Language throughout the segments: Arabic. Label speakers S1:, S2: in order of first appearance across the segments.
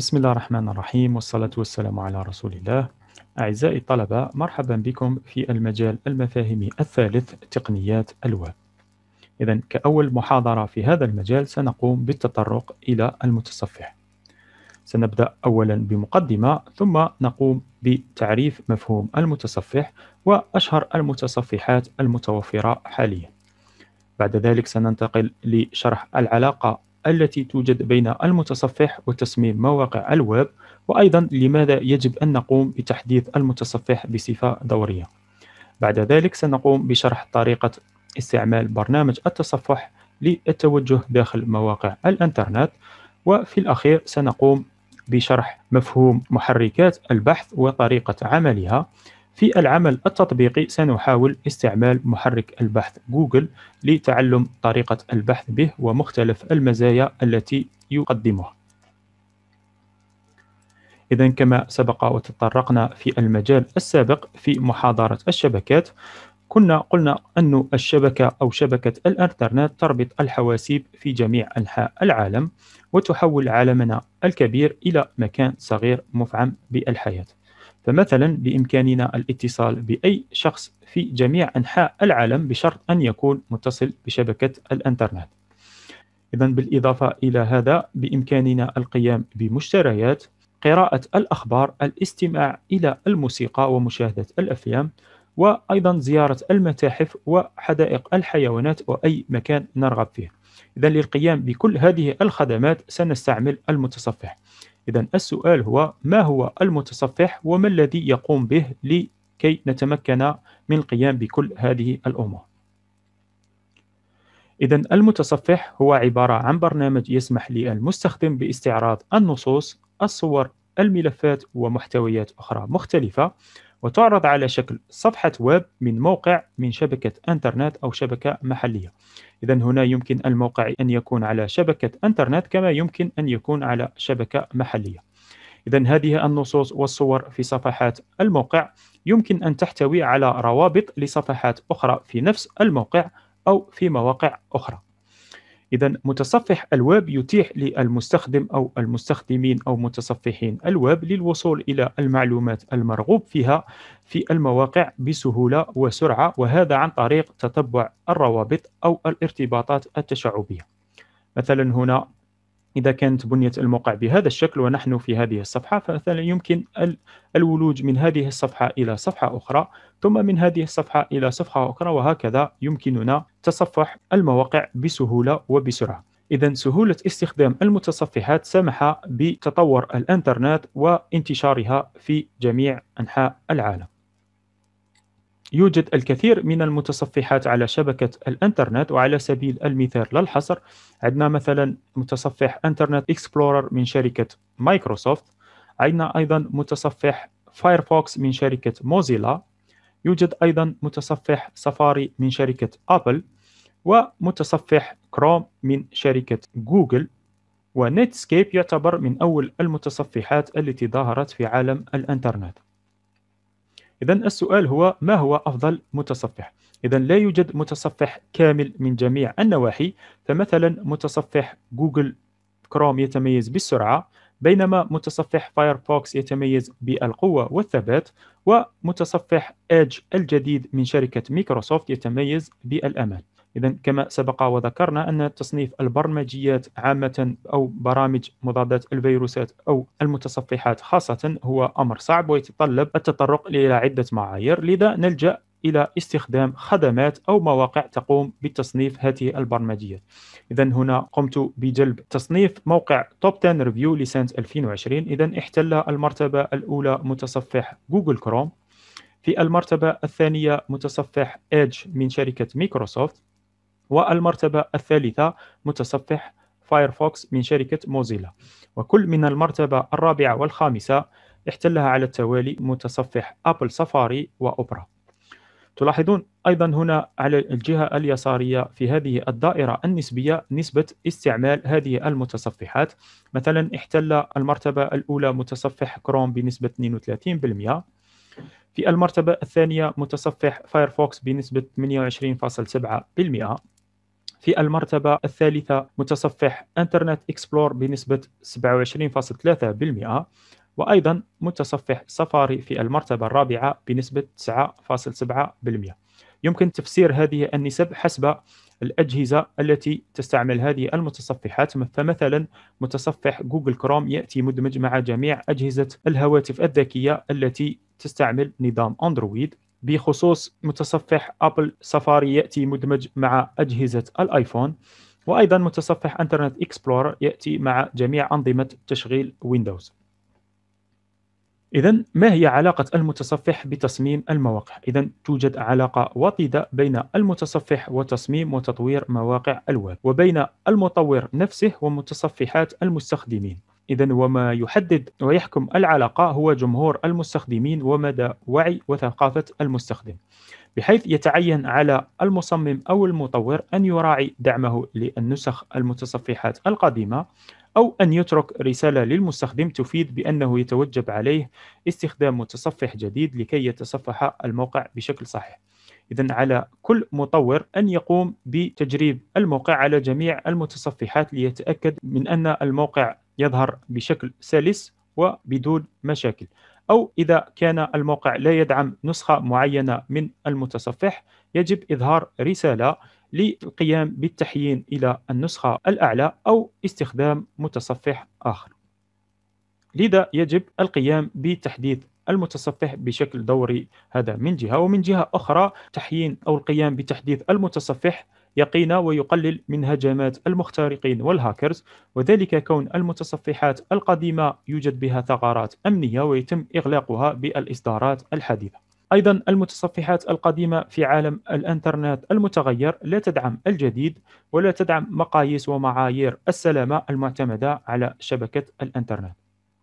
S1: بسم الله الرحمن الرحيم والصلاة والسلام على رسول الله أعزائي الطلبة مرحبا بكم في المجال المفاهيمي الثالث تقنيات الويب إذا كأول محاضرة في هذا المجال سنقوم بالتطرق إلى المتصفح سنبدأ أولا بمقدمة ثم نقوم بتعريف مفهوم المتصفح وأشهر المتصفحات المتوفرة حاليا بعد ذلك سننتقل لشرح العلاقة التي توجد بين المتصفح وتصميم مواقع الويب وأيضا لماذا يجب أن نقوم بتحديث المتصفح بصفة دورية بعد ذلك سنقوم بشرح طريقة استعمال برنامج التصفح للتوجه داخل مواقع الإنترنت وفي الأخير سنقوم بشرح مفهوم محركات البحث وطريقة عملها في العمل التطبيقي سنحاول استعمال محرك البحث جوجل لتعلم طريقة البحث به ومختلف المزايا التي يقدمها إذا كما سبق وتطرقنا في المجال السابق في محاضرة الشبكات كنا قلنا أن الشبكة أو شبكة الإنترنت تربط الحواسيب في جميع أنحاء العالم وتحول عالمنا الكبير إلى مكان صغير مفعم بالحياة فمثلا بإمكاننا الاتصال بأي شخص في جميع أنحاء العالم بشرط أن يكون متصل بشبكة الإنترنت إذا بالإضافة إلى هذا بإمكاننا القيام بمشتريات قراءة الأخبار الاستماع إلى الموسيقى ومشاهدة الأفلام وأيضا زيارة المتاحف وحدائق الحيوانات وأي مكان نرغب فيه إذا للقيام بكل هذه الخدمات سنستعمل المتصفح إذا السؤال هو ما هو المتصفح وما الذي يقوم به لكي نتمكن من القيام بكل هذه الأمور إذا المتصفح هو عبارة عن برنامج يسمح للمستخدم باستعراض النصوص، الصور، الملفات ومحتويات أخرى مختلفة وتعرض على شكل صفحة ويب من موقع من شبكة انترنت أو شبكة محلية إذا هنا يمكن الموقع أن يكون على شبكة انترنت كما يمكن أن يكون على شبكة محلية إذا هذه النصوص والصور في صفحات الموقع يمكن أن تحتوي على روابط لصفحات أخرى في نفس الموقع أو في مواقع أخرى إذا متصفح الويب يتيح للمستخدم أو المستخدمين أو متصفحين الويب للوصول إلى المعلومات المرغوب فيها في المواقع بسهولة وسرعة وهذا عن طريق تتبع الروابط أو الارتباطات التشعبية مثلا هنا إذا كانت بنية الموقع بهذا الشكل ونحن في هذه الصفحة فمثلا يمكن الولوج من هذه الصفحة إلى صفحة أخرى ثم من هذه الصفحة إلى صفحة أخرى وهكذا يمكننا تصفح المواقع بسهولة وبسرعة إذا سهولة استخدام المتصفحات سمح بتطور الإنترنت وانتشارها في جميع أنحاء العالم يوجد الكثير من المتصفحات على شبكة الانترنت وعلى سبيل المثال لا الحصر عندنا مثلا متصفح انترنت اكسبلورر من شركة مايكروسوفت عندنا أيضا متصفح فايرفوكس من شركة موزيلا يوجد أيضا متصفح سفاري من شركة أبل ومتصفح كروم من شركة جوجل ونيتسكيب يعتبر من أول المتصفحات التي ظهرت في عالم الإنترنت إذا السؤال هو ما هو أفضل متصفح؟ إذا لا يوجد متصفح كامل من جميع النواحي فمثلا متصفح جوجل كروم يتميز بالسرعة بينما متصفح فايرفوكس يتميز بالقوة والثبات ومتصفح إيدج الجديد من شركة مايكروسوفت يتميز بالأمان إذا كما سبق وذكرنا أن تصنيف البرمجيات عامة أو برامج مضادات الفيروسات أو المتصفحات خاصة هو أمر صعب ويتطلب التطرق إلى عدة معايير لذا نلجأ إلى استخدام خدمات أو مواقع تقوم بتصنيف هذه البرمجيات إذا هنا قمت بجلب تصنيف موقع توب 10 ريفيو لسنة 2020 إذا احتل المرتبة الأولى متصفح جوجل كروم في المرتبة الثانية متصفح إيدج من شركة مايكروسوفت والمرتبة الثالثة متصفح فايرفوكس من شركة موزيلا وكل من المرتبة الرابعة والخامسة احتلها على التوالي متصفح أبل سفاري وأوبرا تلاحظون أيضا هنا على الجهة اليسارية في هذه الدائرة النسبية نسبة استعمال هذه المتصفحات مثلا احتل المرتبة الأولى متصفح كروم بنسبة 32% في المرتبة الثانية متصفح فايرفوكس بنسبة 28.7% في المرتبة الثالثة متصفح انترنت اكسبلور بنسبة 27.3% وأيضا متصفح سفاري في المرتبة الرابعة بنسبة 9.7% يمكن تفسير هذه النسب حسب الأجهزة التي تستعمل هذه المتصفحات فمثلا متصفح جوجل كروم يأتي مدمج مع جميع أجهزة الهواتف الذكية التي تستعمل نظام أندرويد بخصوص متصفح ابل سفاري ياتي مدمج مع اجهزه الايفون وايضا متصفح انترنت اكسبلور ياتي مع جميع انظمه تشغيل ويندوز إذا ما هي علاقة المتصفح بتصميم المواقع؟ إذا توجد علاقة وطيدة بين المتصفح وتصميم وتطوير مواقع الويب وبين المطور نفسه ومتصفحات المستخدمين إذا وما يحدد ويحكم العلاقة هو جمهور المستخدمين ومدى وعي وثقافة المستخدم بحيث يتعين على المصمم أو المطور أن يراعي دعمه للنسخ المتصفحات القديمة أو أن يترك رسالة للمستخدم تفيد بأنه يتوجب عليه استخدام متصفح جديد لكي يتصفح الموقع بشكل صحيح إذا على كل مطور أن يقوم بتجريب الموقع على جميع المتصفحات ليتأكد من أن الموقع يظهر بشكل سلس وبدون مشاكل أو إذا كان الموقع لا يدعم نسخة معينة من المتصفح يجب إظهار رسالة للقيام بالتحيين إلى النسخة الأعلى أو استخدام متصفح آخر لذا يجب القيام بتحديث المتصفح بشكل دوري هذا من جهة ومن جهة أخرى تحيين أو القيام بتحديث المتصفح يقينا ويقلل من هجمات المخترقين والهاكرز وذلك كون المتصفحات القديمة يوجد بها ثغرات أمنية ويتم إغلاقها بالإصدارات الحديثة أيضا المتصفحات القديمة في عالم الإنترنت المتغير لا تدعم الجديد ولا تدعم مقاييس ومعايير السلامة المعتمدة على شبكة الإنترنت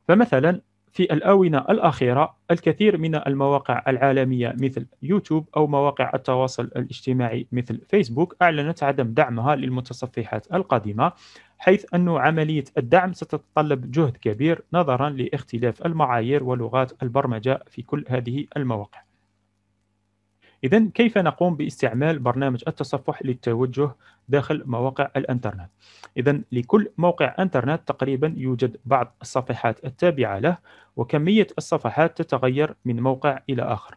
S1: فمثلا في الآونة الأخيرة الكثير من المواقع العالمية مثل يوتيوب أو مواقع التواصل الاجتماعي مثل فيسبوك أعلنت عدم دعمها للمتصفحات القديمة حيث أن عملية الدعم ستتطلب جهد كبير نظرا لاختلاف المعايير ولغات البرمجة في كل هذه المواقع إذا كيف نقوم باستعمال برنامج التصفح للتوجه داخل مواقع الإنترنت؟ إذا لكل موقع إنترنت تقريبا يوجد بعض الصفحات التابعة له وكمية الصفحات تتغير من موقع إلى آخر.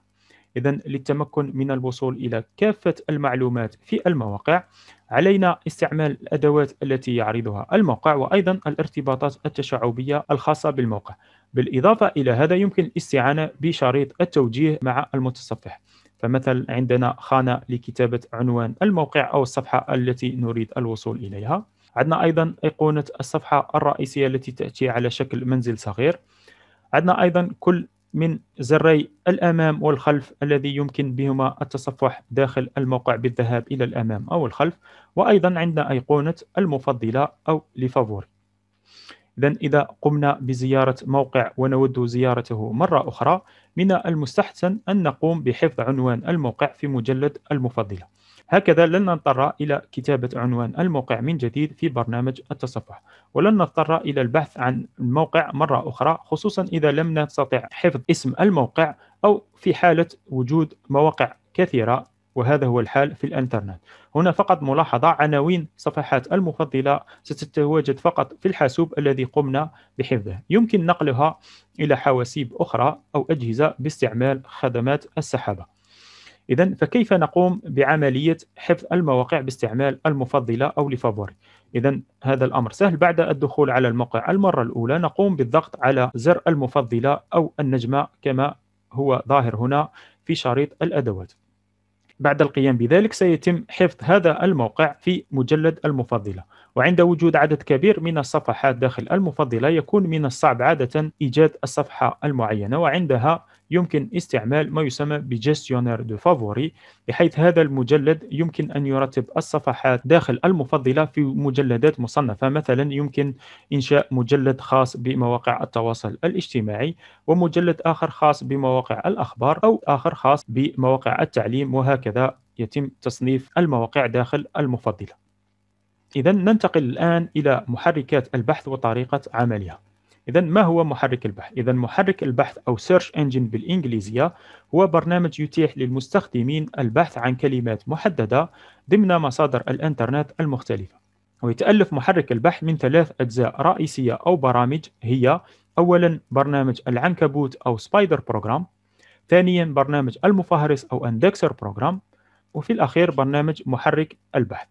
S1: إذا للتمكن من الوصول إلى كافة المعلومات في المواقع علينا استعمال الأدوات التي يعرضها الموقع وأيضا الارتباطات التشعبية الخاصة بالموقع بالإضافة إلى هذا يمكن الاستعانة بشريط التوجيه مع المتصفح فمثلا عندنا خانة لكتابة عنوان الموقع أو الصفحة التي نريد الوصول إليها عندنا أيضا أيقونة الصفحة الرئيسية التي تأتي على شكل منزل صغير عندنا أيضا كل من زري الأمام والخلف الذي يمكن بهما التصفح داخل الموقع بالذهاب إلى الأمام أو الخلف وأيضا عندنا أيقونة المفضلة أو لفافوري إذا إذا قمنا بزيارة موقع ونود زيارته مرة أخرى من المستحسن أن نقوم بحفظ عنوان الموقع في مجلد المفضلة هكذا لن نضطر إلى كتابة عنوان الموقع من جديد في برنامج التصفح ولن نضطر إلى البحث عن الموقع مرة أخرى خصوصا إذا لم نستطع حفظ اسم الموقع أو في حالة وجود مواقع كثيرة وهذا هو الحال في الانترنت هنا فقط ملاحظة عناوين صفحات المفضلة ستتواجد فقط في الحاسوب الذي قمنا بحفظه يمكن نقلها إلى حواسيب أخرى أو أجهزة باستعمال خدمات السحابة إذا فكيف نقوم بعملية حفظ المواقع باستعمال المفضلة أو لفافوري إذا هذا الأمر سهل بعد الدخول على الموقع المرة الأولى نقوم بالضغط على زر المفضلة أو النجمة كما هو ظاهر هنا في شريط الأدوات بعد القيام بذلك سيتم حفظ هذا الموقع في مجلد المفضلة وعند وجود عدد كبير من الصفحات داخل المفضلة يكون من الصعب عادة إيجاد الصفحة المعينة وعندها يمكن استعمال ما يسمى بجستيونير دو فافوري بحيث هذا المجلد يمكن أن يرتب الصفحات داخل المفضلة في مجلدات مصنفة مثلا يمكن إنشاء مجلد خاص بمواقع التواصل الاجتماعي ومجلد آخر خاص بمواقع الأخبار أو آخر خاص بمواقع التعليم وهكذا يتم تصنيف المواقع داخل المفضلة إذا ننتقل الآن إلى محركات البحث وطريقة عملها إذا ما هو محرك البحث؟ إذا محرك البحث أو سيرش انجن بالإنجليزية هو برنامج يتيح للمستخدمين البحث عن كلمات محددة ضمن مصادر الإنترنت المختلفة. ويتألف محرك البحث من ثلاث أجزاء رئيسية أو برامج هي أولا برنامج العنكبوت أو سبايدر بروجرام ثانيا برنامج المفهرس أو اندكسر بروجرام وفي الأخير برنامج محرك البحث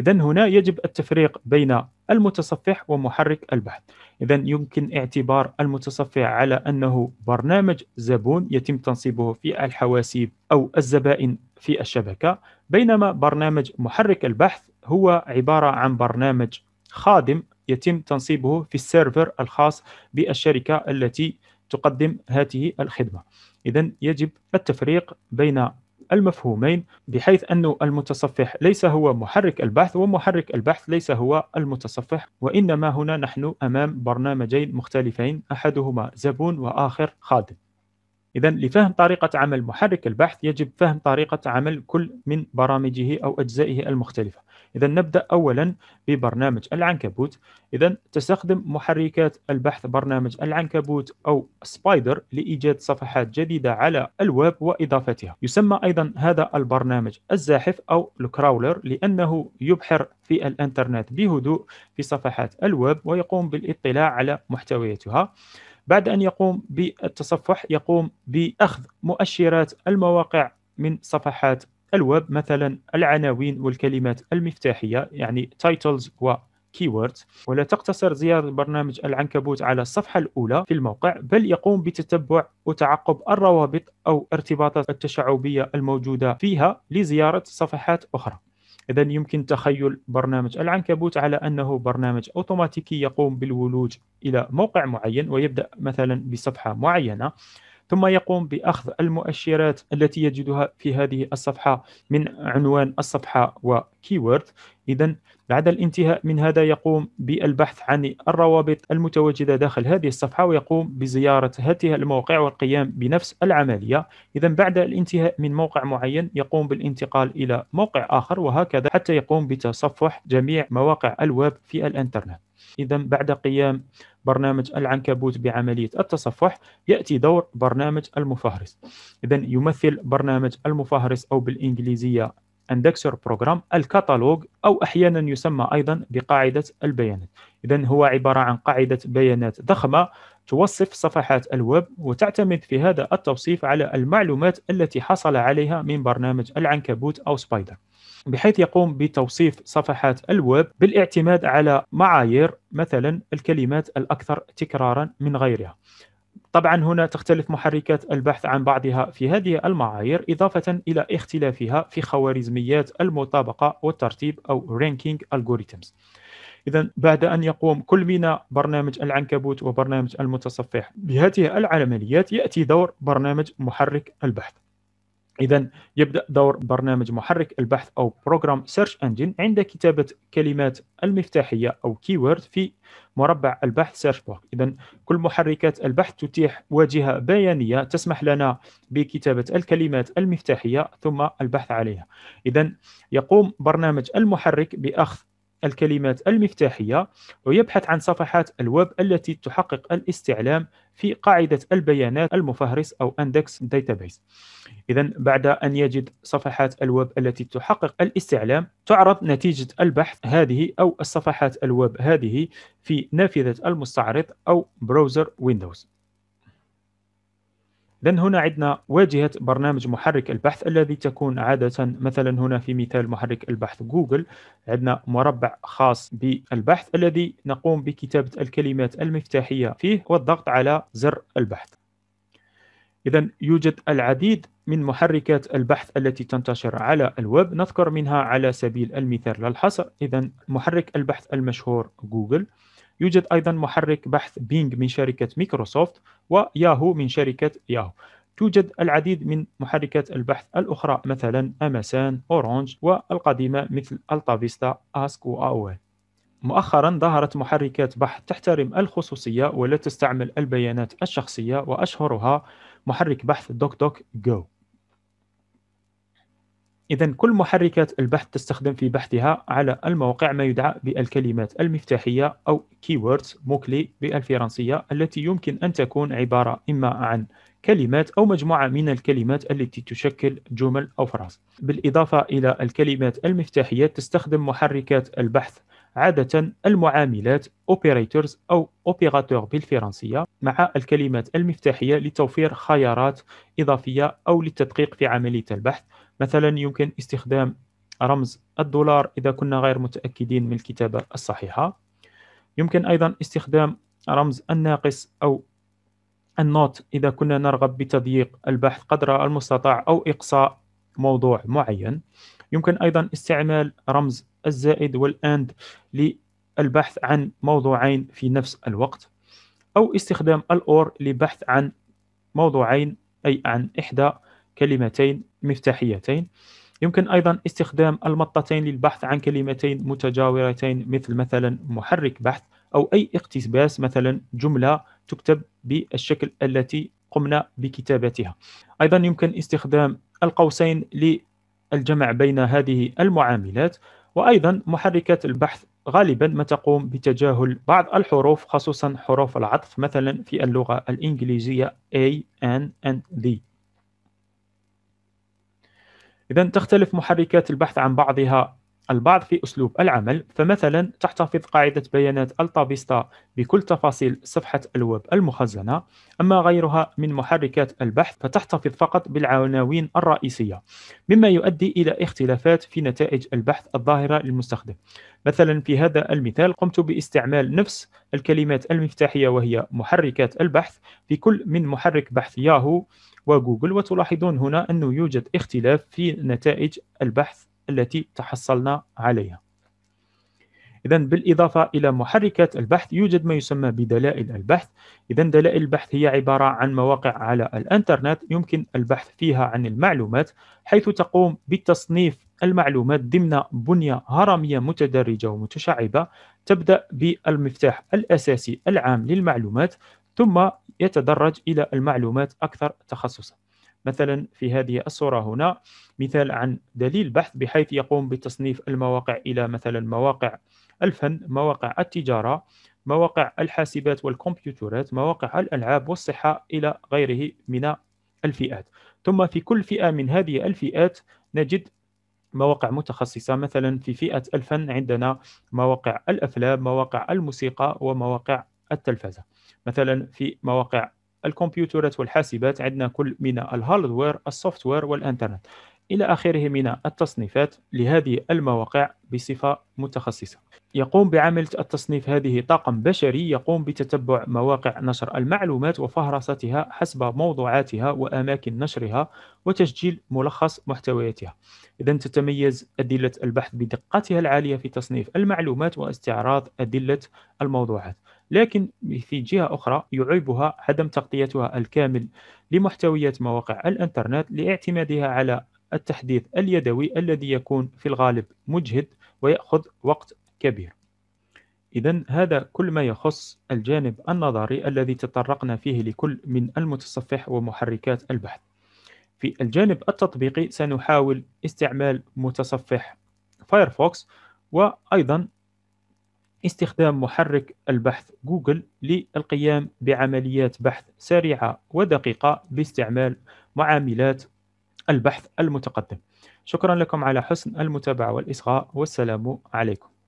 S1: إذا هنا يجب التفريق بين المتصفح ومحرك البحث إذا يمكن اعتبار المتصفح على أنه برنامج زبون يتم تنصيبه في الحواسيب أو الزبائن في الشبكة بينما برنامج محرك البحث هو عبارة عن برنامج خادم يتم تنصيبه في السيرفر الخاص بالشركة التي تقدم هذه الخدمة إذا يجب التفريق بين المفهومين بحيث أن المتصفح ليس هو محرك البحث ومحرك البحث ليس هو المتصفح وإنما هنا نحن أمام برنامجين مختلفين أحدهما زبون وآخر خادم إذا لفهم طريقة عمل محرك البحث يجب فهم طريقة عمل كل من برامجه أو أجزائه المختلفة إذا نبدأ أولا ببرنامج العنكبوت إذا تستخدم محركات البحث برنامج العنكبوت أو سبايدر لإيجاد صفحات جديدة على الويب وإضافتها يسمى أيضا هذا البرنامج الزاحف أو الكراولر لأنه يبحر في الإنترنت بهدوء في صفحات الويب ويقوم بالاطلاع على محتوياتها بعد أن يقوم بالتصفح يقوم بأخذ مؤشرات المواقع من صفحات الويب مثلا العناوين والكلمات المفتاحية يعني تايتلز و keywords ولا تقتصر زيارة برنامج العنكبوت على الصفحة الأولى في الموقع بل يقوم بتتبع وتعقب الروابط أو ارتباطات التشعبية الموجودة فيها لزيارة صفحات أخرى إذا يمكن تخيل برنامج العنكبوت على أنه برنامج أوتوماتيكي يقوم بالولوج إلى موقع معين ويبدأ مثلا بصفحة معينة ثم يقوم بأخذ المؤشرات التي يجدها في هذه الصفحة من عنوان الصفحة وكيورد إذا بعد الانتهاء من هذا يقوم بالبحث عن الروابط المتواجدة داخل هذه الصفحة ويقوم بزيارة هذه المواقع والقيام بنفس العملية إذا بعد الانتهاء من موقع معين يقوم بالانتقال إلى موقع آخر وهكذا حتى يقوم بتصفح جميع مواقع الويب في الانترنت إذا بعد قيام برنامج العنكبوت بعملية التصفح يأتي دور برنامج المفهرس إذا يمثل برنامج المفهرس أو بالإنجليزية اندكسر بروجرام الكتالوج او احيانا يسمى ايضا بقاعده البيانات اذا هو عباره عن قاعده بيانات ضخمه توصف صفحات الويب وتعتمد في هذا التوصيف على المعلومات التي حصل عليها من برنامج العنكبوت او سبايدر بحيث يقوم بتوصيف صفحات الويب بالاعتماد على معايير مثلا الكلمات الأكثر تكرارا من غيرها طبعا هنا تختلف محركات البحث عن بعضها في هذه المعايير إضافة إلى اختلافها في خوارزميات المطابقة والترتيب أو رانكينج algorithms إذا بعد أن يقوم كل من برنامج العنكبوت وبرنامج المتصفح بهذه العمليات يأتي دور برنامج محرك البحث إذا يبدأ دور برنامج محرك البحث أو بروجرام سيرش انجن عند كتابة كلمات المفتاحية أو كيورد في مربع البحث سيرش بوك إذا كل محركات البحث تتيح واجهة بيانية تسمح لنا بكتابة الكلمات المفتاحية ثم البحث عليها إذا يقوم برنامج المحرك بأخذ الكلمات المفتاحية ويبحث عن صفحات الويب التي تحقق الاستعلام في قاعدة البيانات المفهرس أو اندكس داتابيس إذا بعد أن يجد صفحات الويب التي تحقق الاستعلام تعرض نتيجة البحث هذه أو الصفحات الويب هذه في نافذة المستعرض أو براوزر ويندوز لأن هنا عندنا واجهة برنامج محرك البحث الذي تكون عادة مثلا هنا في مثال محرك البحث جوجل عندنا مربع خاص بالبحث الذي نقوم بكتابة الكلمات المفتاحية فيه والضغط على زر البحث إذا يوجد العديد من محركات البحث التي تنتشر على الويب نذكر منها على سبيل المثال للحصر إذا محرك البحث المشهور جوجل يوجد أيضا محرك بحث بينج من شركة مايكروسوفت وياهو من شركة ياهو توجد العديد من محركات البحث الأخرى مثلا أمسان أورانج والقديمة مثل ألتافيستا، أسك وأول مؤخرا ظهرت محركات بحث تحترم الخصوصية ولا تستعمل البيانات الشخصية وأشهرها محرك بحث دوك دوك جو إذا كل محركات البحث تستخدم في بحثها على المواقع ما يدعى بالكلمات المفتاحية أو keywords موكلي بالفرنسية التي يمكن أن تكون عبارة إما عن كلمات أو مجموعة من الكلمات التي تشكل جمل أو فراز بالإضافة إلى الكلمات المفتاحية تستخدم محركات البحث عادة المعاملات operators أو operator بالفرنسية مع الكلمات المفتاحية لتوفير خيارات إضافية أو للتدقيق في عملية البحث مثلا يمكن استخدام رمز الدولار إذا كنا غير متأكدين من الكتابة الصحيحة يمكن أيضا استخدام رمز الناقص أو النوت إذا كنا نرغب بتضييق البحث قدر المستطاع أو إقصاء موضوع معين يمكن أيضا استعمال رمز الزائد والأند للبحث عن موضوعين في نفس الوقت أو استخدام الأور لبحث عن موضوعين أي عن إحدى كلمتين مفتاحيتين يمكن أيضا استخدام المطتين للبحث عن كلمتين متجاورتين مثل مثلا محرك بحث أو أي اقتباس مثلا جملة تكتب بالشكل التي قمنا بكتابتها أيضا يمكن استخدام القوسين للجمع بين هذه المعاملات وأيضا محركات البحث غالبا ما تقوم بتجاهل بعض الحروف خصوصا حروف العطف مثلا في اللغة الإنجليزية A, N, and D إذا تختلف محركات البحث عن بعضها البعض في أسلوب العمل فمثلا تحتفظ قاعدة بيانات التافيستا بكل تفاصيل صفحة الويب المخزنة أما غيرها من محركات البحث فتحتفظ فقط بالعناوين الرئيسية مما يؤدي إلى اختلافات في نتائج البحث الظاهرة للمستخدم مثلا في هذا المثال قمت باستعمال نفس الكلمات المفتاحية وهي محركات البحث في كل من محرك بحث ياهو وجوجل وتلاحظون هنا أنه يوجد اختلاف في نتائج البحث التي تحصلنا عليها إذا بالإضافة إلى محركات البحث يوجد ما يسمى بدلائل البحث إذا دلائل البحث هي عبارة عن مواقع على الإنترنت يمكن البحث فيها عن المعلومات حيث تقوم بتصنيف المعلومات ضمن بنية هرمية متدرجة ومتشعبة تبدأ بالمفتاح الأساسي العام للمعلومات ثم يتدرج إلى المعلومات أكثر تخصصاً مثلا في هذه الصورة هنا مثال عن دليل بحث بحيث يقوم بتصنيف المواقع إلى مثلا مواقع الفن مواقع التجارة مواقع الحاسبات والكمبيوترات مواقع الألعاب والصحة إلى غيره من الفئات ثم في كل فئة من هذه الفئات نجد مواقع متخصصة مثلا في فئة الفن عندنا مواقع الأفلام مواقع الموسيقى ومواقع التلفزة مثلا في مواقع الكمبيوترات والحاسبات عندنا كل من الهاردوير السوفتوير والانترنت إلى آخره من التصنيفات لهذه المواقع بصفة متخصصة يقوم بعمل التصنيف هذه طاقم بشري يقوم بتتبع مواقع نشر المعلومات وفهرستها حسب موضوعاتها وأماكن نشرها وتسجيل ملخص محتوياتها إذا تتميز أدلة البحث بدقتها العالية في تصنيف المعلومات واستعراض أدلة الموضوعات لكن في جهة أخرى يعيبها عدم تغطيتها الكامل لمحتويات مواقع الإنترنت لاعتمادها على التحديث اليدوي الذي يكون في الغالب مجهد ويأخذ وقت كبير إذا هذا كل ما يخص الجانب النظري الذي تطرقنا فيه لكل من المتصفح ومحركات البحث في الجانب التطبيقي سنحاول استعمال متصفح فايرفوكس وأيضا استخدام محرك البحث جوجل للقيام بعمليات بحث سريعة ودقيقة باستعمال معاملات البحث المتقدم شكرا لكم على حسن المتابعة والإصغاء والسلام عليكم